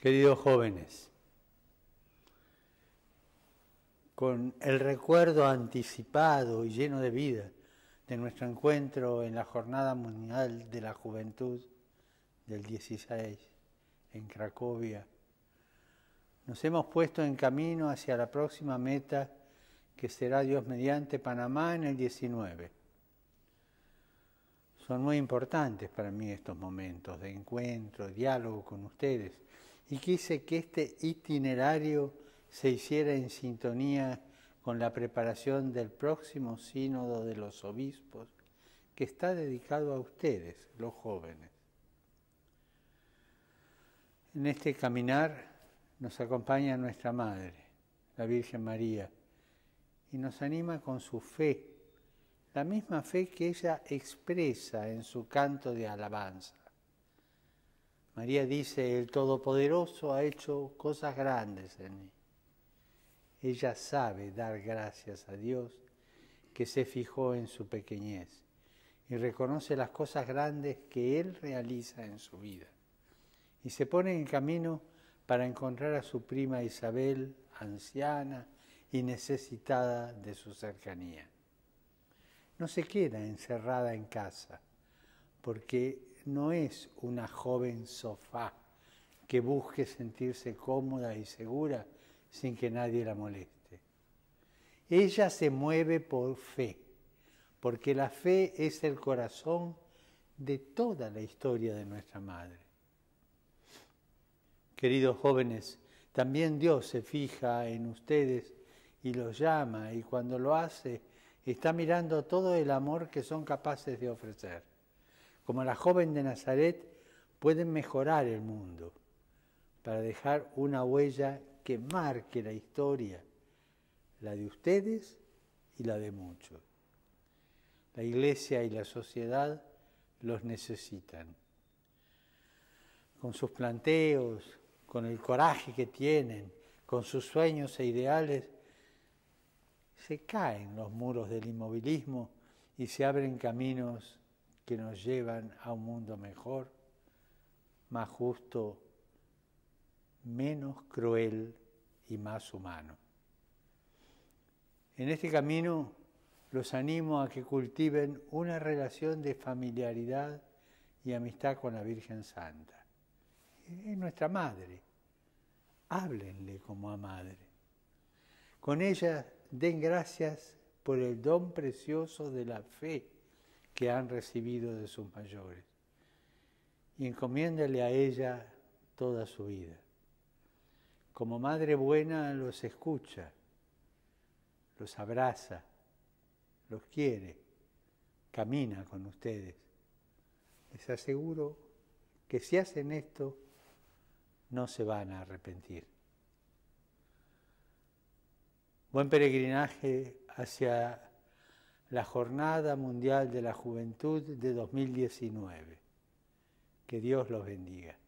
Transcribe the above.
queridos jóvenes, con el recuerdo anticipado y lleno de vida de nuestro encuentro en la Jornada Mundial de la Juventud del 16 en Cracovia, nos hemos puesto en camino hacia la próxima meta que será Dios mediante Panamá en el 19. Son muy importantes para mí estos momentos de encuentro, diálogo con ustedes, y quise que este itinerario se hiciera en sintonía con la preparación del próximo sínodo de los obispos que está dedicado a ustedes, los jóvenes. En este caminar nos acompaña nuestra Madre, la Virgen María, y nos anima con su fe, la misma fe que ella expresa en su canto de alabanza. María dice, el Todopoderoso ha hecho cosas grandes en mí. Ella sabe dar gracias a Dios que se fijó en su pequeñez y reconoce las cosas grandes que Él realiza en su vida. Y se pone en camino para encontrar a su prima Isabel, anciana y necesitada de su cercanía. No se queda encerrada en casa, porque no es una joven sofá que busque sentirse cómoda y segura sin que nadie la moleste. Ella se mueve por fe, porque la fe es el corazón de toda la historia de nuestra madre. Queridos jóvenes, también Dios se fija en ustedes y los llama y cuando lo hace está mirando todo el amor que son capaces de ofrecer como la joven de Nazaret, pueden mejorar el mundo para dejar una huella que marque la historia, la de ustedes y la de muchos. La iglesia y la sociedad los necesitan. Con sus planteos, con el coraje que tienen, con sus sueños e ideales, se caen los muros del inmovilismo y se abren caminos que nos llevan a un mundo mejor, más justo, menos cruel y más humano. En este camino los animo a que cultiven una relación de familiaridad y amistad con la Virgen Santa. Es nuestra madre. Háblenle como a madre. Con ella den gracias por el don precioso de la fe que han recibido de sus mayores. Y encomiéndale a ella toda su vida. Como madre buena los escucha, los abraza, los quiere, camina con ustedes. Les aseguro que si hacen esto, no se van a arrepentir. Buen peregrinaje hacia la Jornada Mundial de la Juventud de 2019. Que Dios los bendiga.